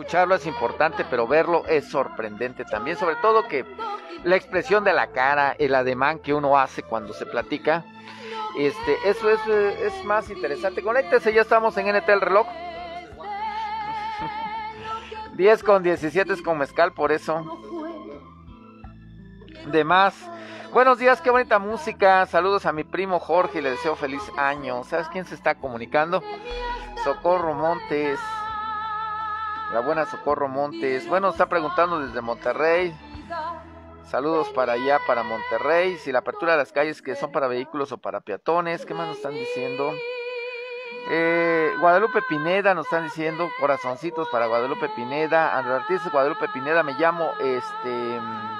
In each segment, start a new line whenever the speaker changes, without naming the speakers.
escucharlo es importante, pero verlo es sorprendente también, sobre todo que la expresión de la cara, el ademán que uno hace cuando se platica, este, eso es, eh, más interesante. Conéctese, ya estamos en NT el reloj. 10 con 17 es con mezcal, por eso. De más. Buenos días, qué bonita música. Saludos a mi primo Jorge le deseo feliz año. ¿Sabes quién se está comunicando? Socorro Montes. La buena Socorro Montes. Bueno, está preguntando desde Monterrey. Saludos para allá, para Monterrey. Si la apertura de las calles que son para vehículos o para peatones. ¿Qué más nos están diciendo? Eh, Guadalupe Pineda nos están diciendo corazoncitos para Guadalupe Pineda. Andrés Ortiz, Guadalupe Pineda, me llamo este. Mm,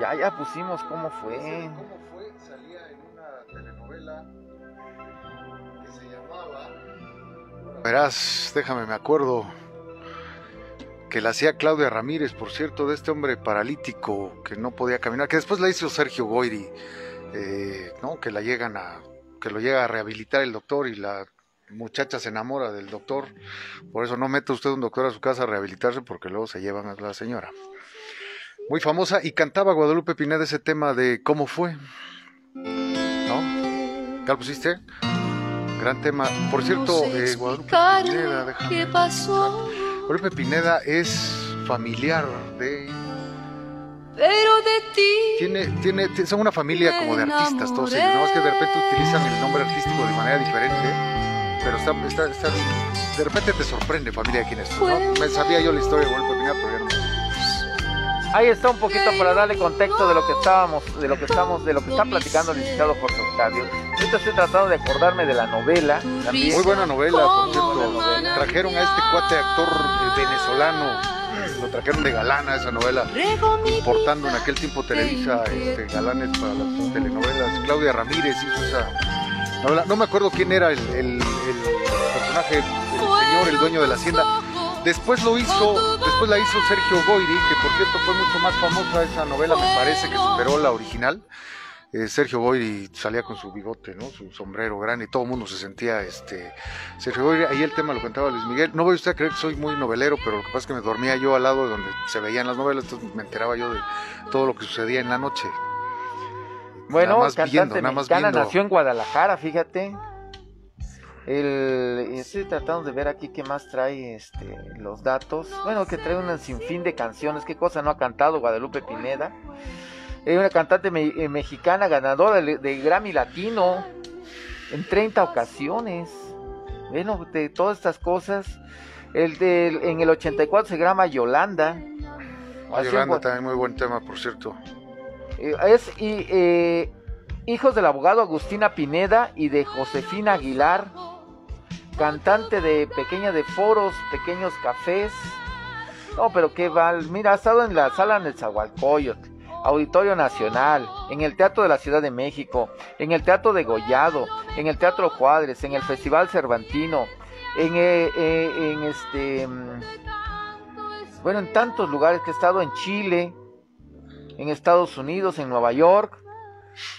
ya, ya pusimos cómo fue.
Verás, déjame, me acuerdo que la hacía Claudia Ramírez, por cierto, de este hombre paralítico que no podía caminar, que después la hizo Sergio Goiri, eh, ¿no? Que la llegan a, que lo llega a rehabilitar el doctor y la muchacha se enamora del doctor. Por eso no mete usted un doctor a su casa a rehabilitarse porque luego se llevan a la señora. Muy famosa y cantaba Guadalupe Pineda ese tema de cómo fue. ¿No? lo pusiste? Gran tema. Por cierto, eh, Guadalupe Pineda, ¿Qué pasó? Guadalupe Pineda es familiar de.
Pero de ti.
Tiene, tiene, son una familia como de artistas, todos ellos. Nada más que de repente utilizan el nombre artístico de manera diferente. Pero está, está, de repente te sorprende, familia, quién es. ¿no? Me sabía yo la historia de Guadalupe Pineda,
pero ya Ahí está un poquito para darle contexto de lo que estábamos, de lo que estamos, de lo que está platicando el licenciado Jorge Octavio. Ahorita estoy tratando de acordarme de la novela. Muy buena novela, por cierto. Trajeron a este cuate actor eh, venezolano
lo trajeron de galana esa novela, importando en aquel tiempo e Televisa este, galanes para las telenovelas. Claudia Ramírez hizo esa novela. No me acuerdo quién era el, el personaje, el señor, el dueño de la hacienda, Después lo hizo, después la hizo Sergio Goyri, que por cierto fue mucho más famosa esa novela, me parece, que superó la original. Eh, Sergio Goyri salía con su bigote, ¿no? Su sombrero grande y todo el mundo se sentía este Sergio Goyri. Ahí el tema lo contaba Luis Miguel. No voy a usted a creer que soy muy novelero, pero lo que pasa es que me dormía yo al lado de donde se veían las novelas, entonces me enteraba yo de todo lo que sucedía en la noche.
Bueno, nada más viendo, nada más viendo. nació en Guadalajara, fíjate. El, estoy tratando de ver aquí qué más trae este, los datos. Bueno, que trae un sinfín de canciones. ¿Qué cosa no ha cantado Guadalupe Pineda? Es eh, una cantante eh, mexicana ganadora del, Grammy Latino en 30 ocasiones. Bueno, de todas estas cosas. El de, en el 84 se grama Yolanda. Ah, Yolanda también muy buen tema, por cierto. Eh, es y, hijos del abogado Agustina Pineda y de Josefina Aguilar cantante de pequeña de foros, pequeños cafés. No, pero qué val. Mira, ha estado en la sala en el Zahualcoyot Auditorio Nacional, en el Teatro de la Ciudad de México, en el Teatro de Gollado, en el Teatro Cuadres, en el Festival Cervantino, en, eh, eh, en este. Mm, bueno, en tantos lugares que ha estado en Chile, en Estados Unidos, en Nueva York.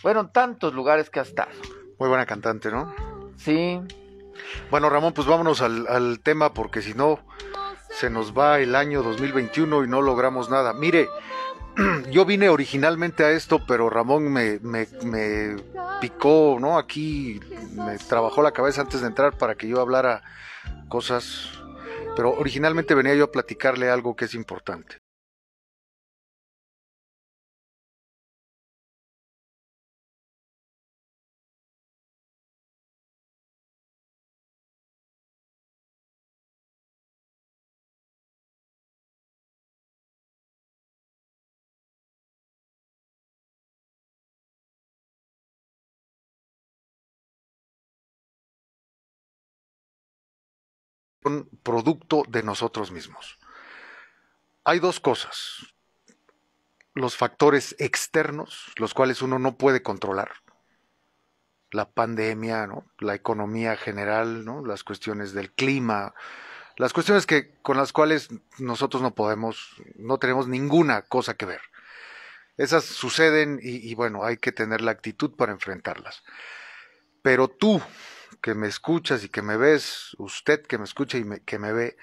en tantos lugares que ha estado.
Muy buena cantante, ¿no? Sí. Bueno, Ramón, pues vámonos al, tema porque si no se nos va el año 2021 y no logramos nada. Mire, yo vine originalmente a esto, pero Ramón me, me, me, picó, ¿no? Aquí me trabajó la cabeza antes de entrar para que yo hablara cosas. Pero originalmente venía yo a platicarle algo que es
importante.
son producto de nosotros mismos. Hay dos cosas. Los factores externos, los cuales uno no puede controlar. La pandemia, la economía general, ¿no? las cuestiones del clima, las cuestiones que, con las cuales nosotros no podemos, no tenemos ninguna cosa que ver. Esas suceden y bueno, hay que tener la actitud para enfrentarlas. Pero tú, que me escuchas y que me ves, usted que me escucha y que me ve,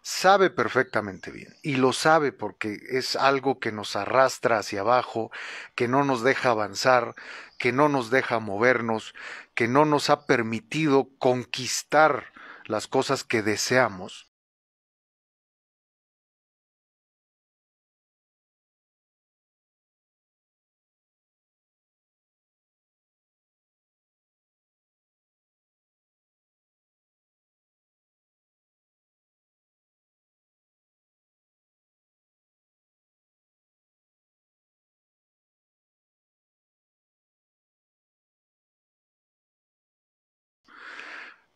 sabe perfectamente bien y lo sabe porque es algo que nos arrastra hacia abajo, que no nos deja avanzar, que no nos deja movernos, que no nos ha permitido conquistar
las cosas que deseamos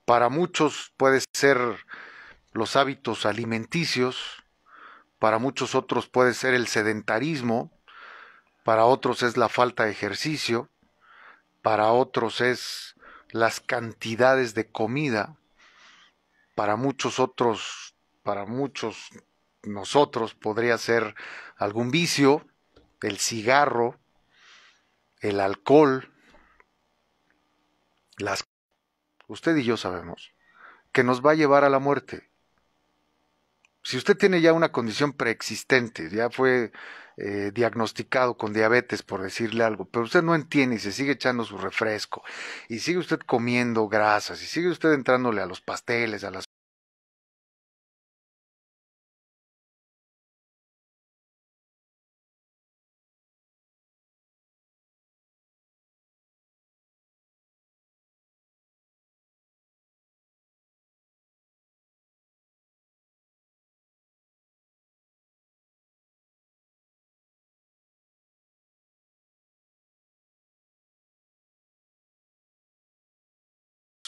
Para
muchos puede ser los hábitos alimenticios, para muchos otros puede ser el sedentarismo, para otros es la falta de ejercicio, para otros es las cantidades de comida, para muchos otros, para muchos nosotros podría ser algún vicio, el cigarro, el alcohol, las usted y yo sabemos, que nos va a llevar a la muerte. Si usted tiene ya una condición preexistente, ya fue eh, diagnosticado con diabetes, por decirle algo, pero usted no entiende y se sigue echando su refresco, y sigue usted comiendo grasas, y sigue usted entrándole a
los
pasteles, a las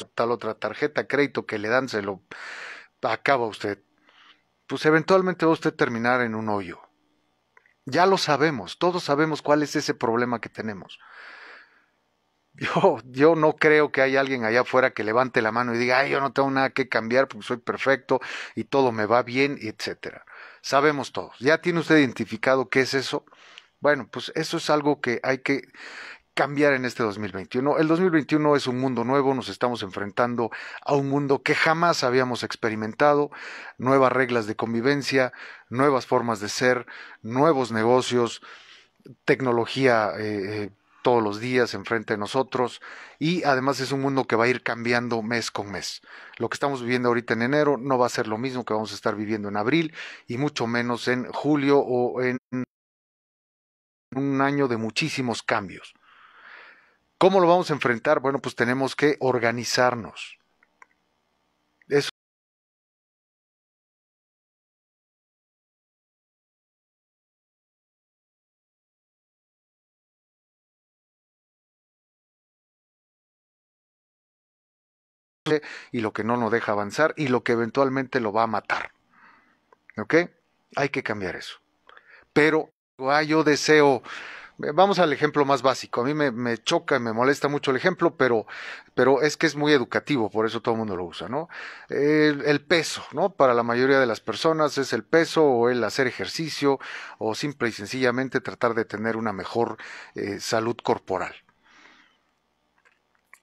tal otra tarjeta crédito
que le dan, se lo acaba usted. Pues eventualmente va usted a terminar en un hoyo. Ya lo sabemos, todos sabemos cuál es ese problema que tenemos. Yo, yo no creo que haya alguien allá afuera que levante la mano y diga, Ay, yo no tengo nada que cambiar porque soy perfecto y todo me va bien, etcétera. Sabemos todos. ¿Ya tiene usted identificado qué es eso? Bueno, pues eso es algo que hay que cambiar en este 2021. El 2021 es un mundo nuevo, nos estamos enfrentando a un mundo que jamás habíamos experimentado, nuevas reglas de convivencia, nuevas formas de ser, nuevos negocios, tecnología eh, eh, todos los días enfrente de nosotros y además es un mundo que va a ir cambiando mes con mes. Lo que estamos viviendo ahorita en enero no va a ser lo mismo que vamos a estar viviendo en abril y mucho menos en julio o en un año de muchísimos cambios. ¿Cómo lo vamos a enfrentar? Bueno, pues tenemos que organizarnos.
Eso y lo que no nos
deja avanzar y lo que eventualmente lo va a matar. ¿Ok? Hay que cambiar eso. Pero yo deseo eh, vamos al ejemplo más básico. A mí me, me choca, me molesta mucho el ejemplo, pero, pero es que es muy educativo, por eso todo el mundo lo usa, ¿no? El, peso, ¿no? Para la mayoría de las personas es el peso o el hacer ejercicio o simple y sencillamente tratar de tener una mejor eh, salud corporal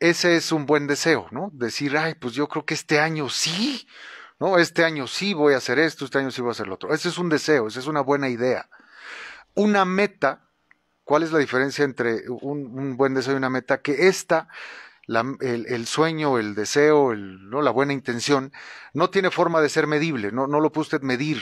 ese es un buen deseo, ¿no? Decir, ay, pues yo creo que este año sí, ¿no? Este año sí voy a hacer esto, este año sí voy a hacer lo otro. Ese es un deseo, esa es una buena idea. Una meta ¿Cuál es la diferencia entre un, buen deseo y una meta? Que esta, el, sueño, el deseo, la buena intención, no tiene forma de ser medible, no, no lo puede usted medir.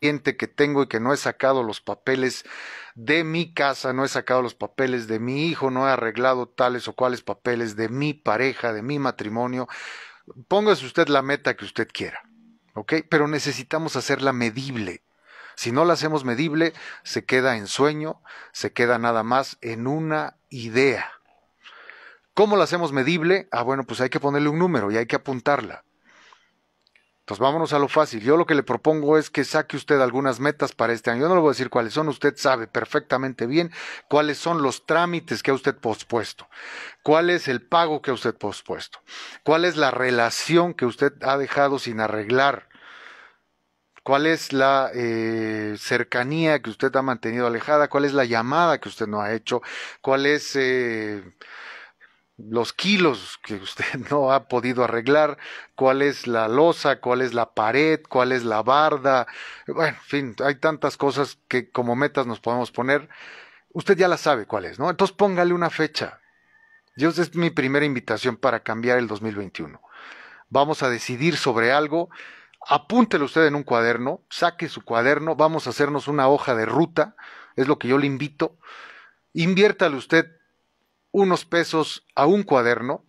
que tengo
y que no he sacado los papeles de mi casa, no he sacado los papeles de mi hijo, no he arreglado tales o cuales papeles de mi pareja, de mi matrimonio. Póngase usted la meta que usted quiera, ¿ok? Pero necesitamos hacerla medible. Si no la hacemos medible, se queda en sueño, se queda nada más en una idea. ¿Cómo la hacemos medible? Ah, bueno, pues hay que ponerle un número y hay que apuntarla. Pues, vámonos a lo fácil. Yo lo que le propongo es que saque usted algunas metas para este año. Yo no le voy a decir cuáles son, usted sabe perfectamente bien cuáles son los trámites que ha usted pospuesto, cuál es el pago que ha usted pospuesto, cuál es la relación que usted ha dejado sin arreglar, cuál es la eh, cercanía que usted ha mantenido alejada, cuál es la llamada que usted no ha hecho, cuál es... Eh, los kilos que usted no ha podido arreglar, cuál es la losa, cuál es la pared, cuál es la barda, bueno, en fin, hay tantas cosas que como metas nos podemos poner. Usted ya la sabe cuál es, ¿no? Entonces póngale una fecha. Dios es mi primera invitación para cambiar el 2021. Vamos a decidir sobre algo, apúntelo usted en un cuaderno, saque su cuaderno, vamos a hacernos una hoja de ruta, es lo que yo le invito. Inviértale usted unos pesos a un cuaderno,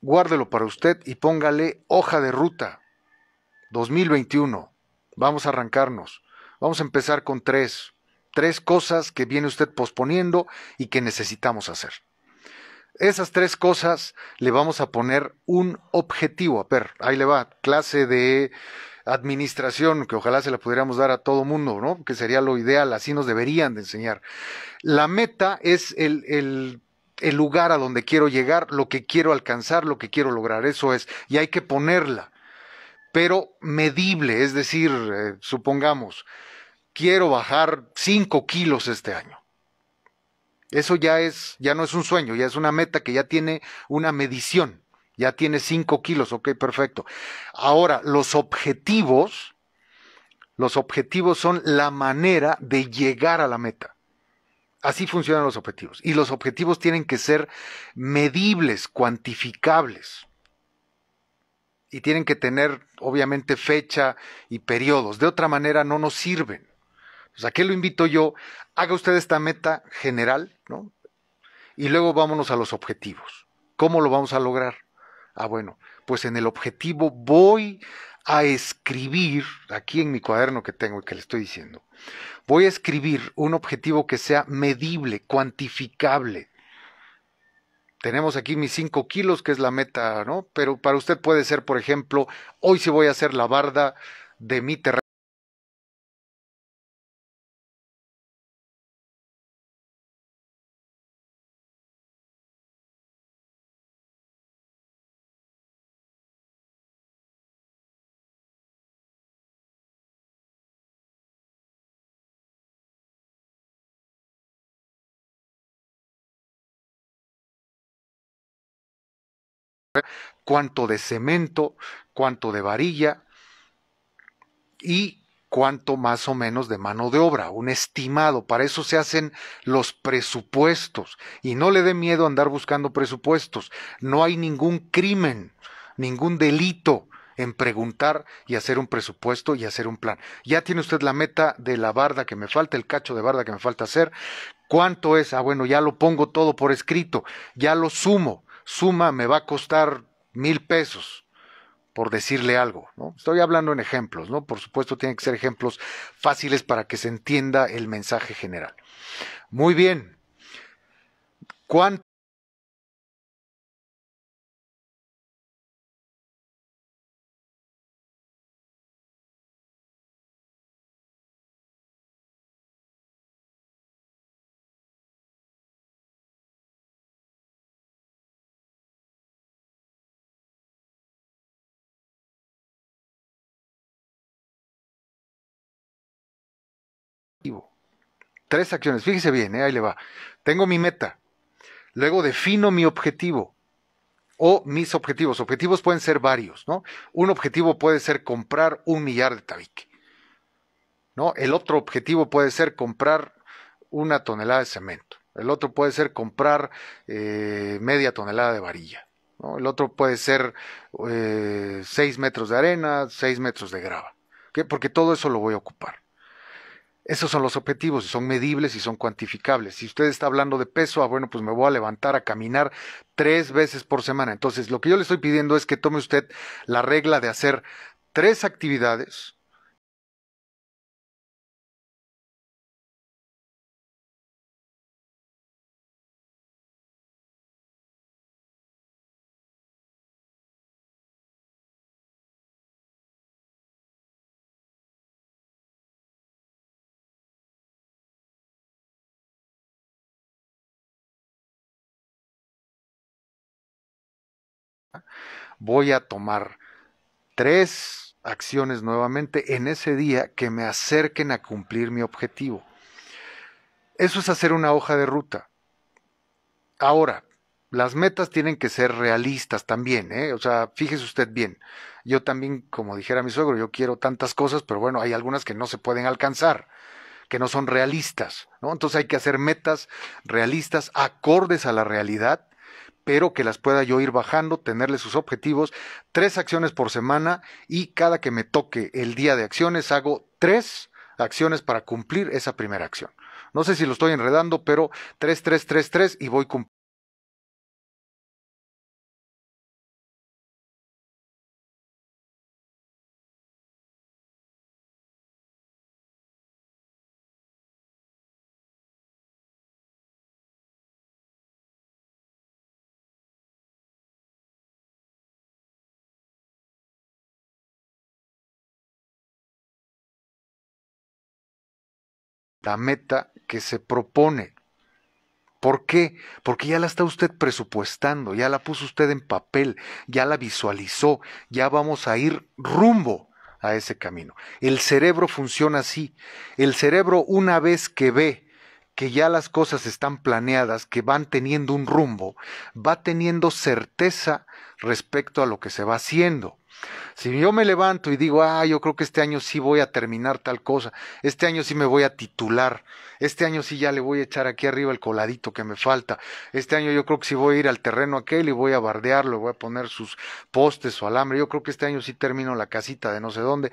guárdelo para usted y póngale hoja de ruta 2021. Vamos a arrancarnos. Vamos a empezar con tres. Tres cosas que viene usted posponiendo y que necesitamos hacer. Esas tres cosas le vamos a poner un objetivo. A ver, ahí le va. Clase de administración que ojalá se la pudiéramos dar a todo mundo, ¿no? Que sería lo ideal, así nos deberían de enseñar. La meta es el, el, lugar a donde quiero llegar, lo que quiero alcanzar, lo que quiero lograr, eso es, y hay que ponerla, pero medible, es decir, eh, supongamos, quiero bajar 5 kilos este año. Eso ya es, ya no es un sueño, ya es una meta que ya tiene una medición ya tiene 5 kilos, ok, perfecto. Ahora, los objetivos, los objetivos son la manera de llegar a la meta. Así funcionan los objetivos. Y los objetivos tienen que ser medibles, cuantificables. Y tienen que tener, obviamente, fecha y periodos. De otra manera, no nos sirven. ¿A ¿qué lo invito yo? Haga usted esta meta general, ¿no? Y luego vámonos a los objetivos. ¿Cómo lo vamos a lograr? Ah, bueno, pues en el objetivo voy a escribir, aquí en mi cuaderno que tengo y que le estoy diciendo, voy a escribir un objetivo que sea medible, cuantificable. Tenemos aquí mis 5 kilos, que es la meta, ¿no? Pero para usted puede ser, por ejemplo, hoy sí voy a hacer la barda de mi terreno
cuánto
de
cemento, cuánto de varilla y cuánto más o menos de mano de obra, un estimado. Para eso se hacen los presupuestos. Y no le dé miedo andar buscando presupuestos. No hay ningún crimen, ningún delito en preguntar y hacer un presupuesto y hacer un plan. Ya tiene usted la meta de la barda que me falta, el cacho de barda que me falta hacer. ¿Cuánto es? Ah, bueno, ya lo pongo todo por escrito, ya lo sumo, suma me va a costar mil pesos por decirle algo, ¿no? Estoy hablando en ejemplos, ¿no? Por supuesto, tienen que ser ejemplos fáciles para que se entienda el mensaje general. Muy bien. ¿Cuánto Tres acciones, fíjese bien, eh, ahí le va. Tengo mi meta, luego defino mi objetivo o mis objetivos. Objetivos pueden ser varios, ¿no? Un objetivo puede ser comprar un millar de tabique, ¿no? El otro objetivo puede ser comprar una tonelada de cemento. El otro puede ser comprar eh, media tonelada de varilla. ¿no? El otro puede ser eh, seis metros de arena, seis metros de grava. Porque todo eso lo voy a ocupar. Esos son los objetivos, son medibles y son cuantificables. Si usted está hablando de peso, ah, bueno, pues me voy a levantar a caminar tres veces por semana. Entonces, lo que yo le estoy pidiendo es que tome usted la regla de hacer tres actividades voy a tomar tres acciones nuevamente en ese día que me acerquen a cumplir mi objetivo. Eso es hacer una hoja de ruta. Ahora, las metas tienen que ser realistas también, ¿eh? O sea, fíjese usted bien. Yo también, como dijera mi suegro, yo quiero tantas cosas, pero bueno, hay algunas que no se pueden alcanzar, que no son realistas, ¿no? Entonces hay que hacer metas realistas, acordes a la realidad, pero que las pueda yo ir bajando, tenerle sus objetivos, tres acciones por semana y cada que me toque el día de acciones hago tres acciones para cumplir esa primera acción. No sé si lo estoy enredando, pero tres, tres, tres,
tres y voy cumpliendo.
la meta que se propone. ¿Por qué? Porque ya la está usted presupuestando, ya la puso usted en papel, ya la visualizó, ya vamos a ir rumbo a ese camino. El cerebro funciona así. El cerebro una vez que ve que ya las cosas están planeadas, que van teniendo un rumbo, va teniendo certeza respecto a lo que se va haciendo. Si yo me levanto y digo, ah, yo creo que este año sí voy a terminar tal cosa, este año sí me voy a titular, este año sí ya le voy a echar aquí arriba el coladito que me falta, este año yo creo que sí voy a ir al terreno aquel y voy a bardearlo, voy a poner sus postes o alambre, yo creo que este año sí termino la casita de no sé dónde,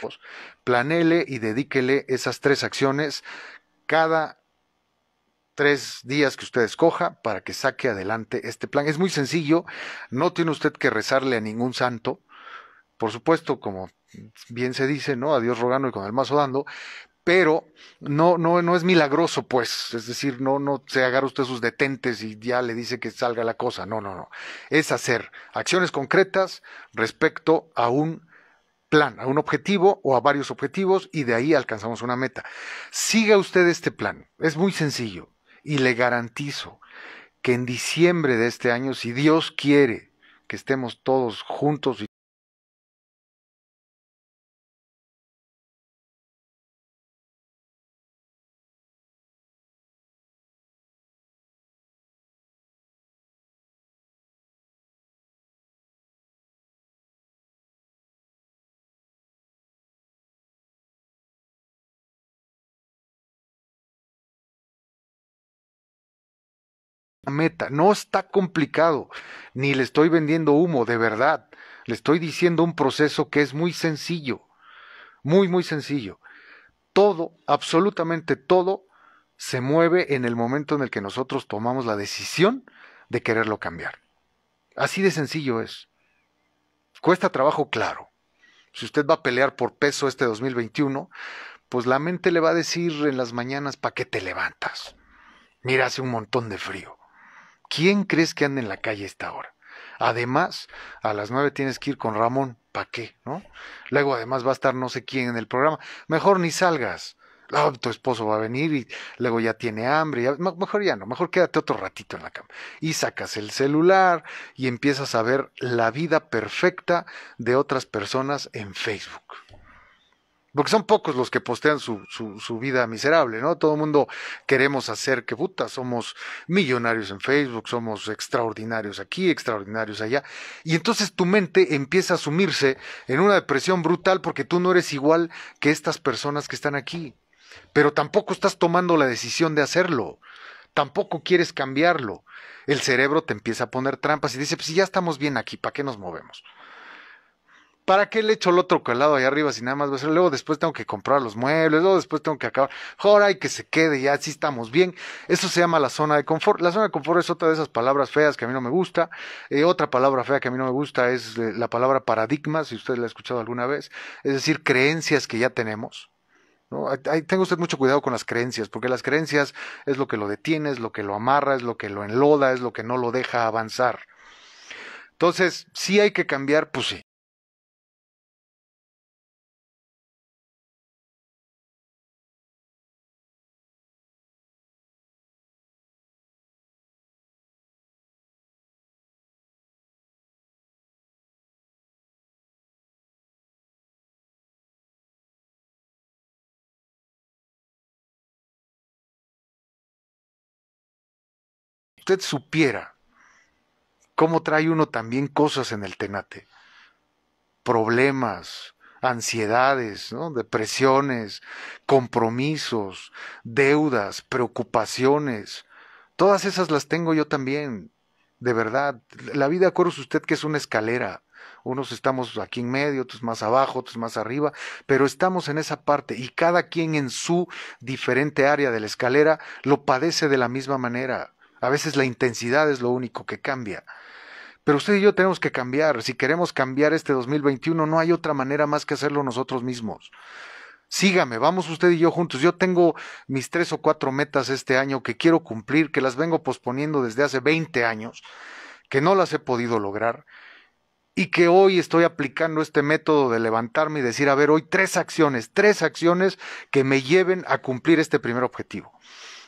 Pues, Planele y
dedíquele esas tres acciones cada tres días que usted escoja para que saque adelante este plan. Es muy sencillo, no tiene usted que rezarle a ningún santo, por supuesto, como bien se dice, ¿no? A Dios rogando y con el mazo dando, pero no, no, no es milagroso, pues, es decir, no, no se agarra usted sus detentes y ya le dice que salga la cosa, no, no, no, es hacer acciones concretas respecto a un plan, a un objetivo o a varios objetivos y de ahí alcanzamos una meta. Siga usted este plan, es muy sencillo y le garantizo que en diciembre de este año, si Dios quiere que estemos todos
juntos y
meta, no está complicado, ni le estoy vendiendo humo, de verdad, le estoy diciendo un proceso que es muy sencillo, muy, muy sencillo. Todo, absolutamente todo, se mueve en el momento en el que nosotros tomamos la decisión de quererlo cambiar. Así de sencillo es. Cuesta trabajo, claro. Si usted va a pelear por peso este 2021, pues la mente le va a decir en las mañanas, ¿para qué te levantas? Mira, hace un montón de frío. ¿Quién crees que anda en la calle a esta hora? Además, a las nueve tienes que ir con Ramón. ¿pa qué? ¿No? Luego, además, va a estar no sé quién en el programa. Mejor ni salgas. Ah, tu esposo va a venir y luego ya tiene hambre. mejor ya no, mejor quédate otro ratito en la cama. Y sacas el celular y empiezas a ver la vida perfecta de otras personas en Facebook. Porque son pocos los que postean su, vida miserable, ¿no? Todo el mundo queremos hacer que puta, somos millonarios en Facebook, somos extraordinarios aquí, extraordinarios allá. Y entonces tu mente empieza a sumirse en una depresión brutal porque tú no eres igual que estas personas que están aquí. Pero tampoco estás tomando la decisión de hacerlo. Tampoco quieres cambiarlo. El cerebro te empieza a poner trampas y dice, pues si ya estamos bien aquí, ¿para qué nos movemos? ¿para qué le echo el otro colado ahí arriba si nada más va a ser? Luego después tengo que comprar los muebles, luego después tengo que acabar. Ahora hay que se quede, ya así estamos bien. Eso se llama la zona de confort. La zona de confort es otra de esas palabras feas que a mí no me gusta. Eh, otra palabra fea que a mí no me gusta es eh, la palabra paradigma, si usted la ha escuchado alguna vez. Es decir, creencias que ya tenemos. ¿no? Ahí tenga usted mucho cuidado con las creencias, porque las creencias es lo que lo detiene, es lo que lo amarra, es lo que lo enloda, es lo que no lo deja avanzar. Entonces, sí hay que
cambiar,
pues sí,
usted supiera cómo trae uno también cosas en el tenate, problemas, ansiedades, depresiones, compromisos, deudas, preocupaciones, todas esas las tengo yo también, de verdad. La vida, acuérdese usted que es una escalera. Unos estamos aquí en medio, otros más abajo, otros más arriba, pero estamos en esa parte y cada quien en su diferente área de la escalera lo padece de la misma manera. A veces la intensidad es lo único que cambia. Pero usted y yo tenemos que cambiar. Si queremos cambiar este 2021, no hay otra manera más que hacerlo nosotros mismos. Sígame, vamos usted y yo juntos. Yo tengo mis tres o cuatro metas este año que quiero cumplir, que las vengo posponiendo desde hace 20 años, que no las he podido lograr y que hoy estoy aplicando este método de levantarme y decir, a ver, hoy tres acciones, tres acciones que me lleven a cumplir este primer objetivo.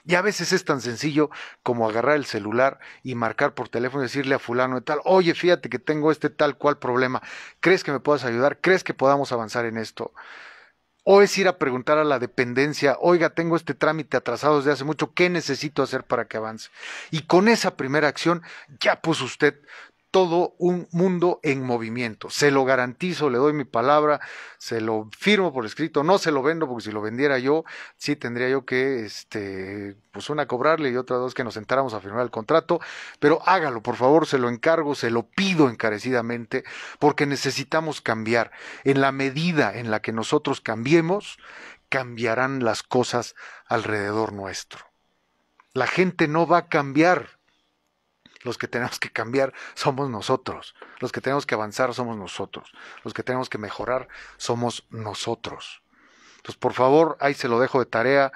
Y a veces es tan sencillo como agarrar el celular y marcar por teléfono y decirle a fulano y tal, oye, fíjate que tengo este tal cual problema, ¿crees que me puedas ayudar? ¿Crees que podamos avanzar en esto? O es ir a preguntar a la dependencia, oiga, tengo este trámite atrasado desde hace mucho, ¿qué necesito hacer para que avance? Y con esa primera acción ya puso usted todo un mundo en movimiento. Se lo garantizo, le doy mi palabra, se lo firmo por escrito, no se lo vendo porque si lo vendiera yo, sí tendría yo que, este, pues una cobrarle y otra dos que nos sentáramos a firmar el contrato, pero hágalo, por favor, se lo encargo, se lo pido encarecidamente, porque necesitamos cambiar. En la medida en la que nosotros cambiemos, cambiarán las cosas alrededor nuestro. La gente no va a cambiar los que tenemos que cambiar somos nosotros. Los que tenemos que avanzar somos nosotros. Los que tenemos que mejorar somos nosotros. Entonces, por favor, ahí se lo dejo de tarea.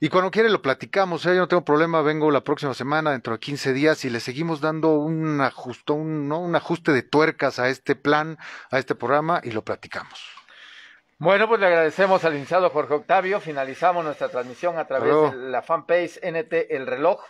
Y cuando quiere lo platicamos, ¿eh? yo no tengo problema, vengo la próxima semana, dentro de 15 días, y le seguimos dando un, ajuste, un, ajuste de tuercas a este plan, a este programa, y lo platicamos.
Bueno, pues le agradecemos al iniciado Jorge Octavio. Finalizamos nuestra transmisión a través de la fanpage NT El Reloj.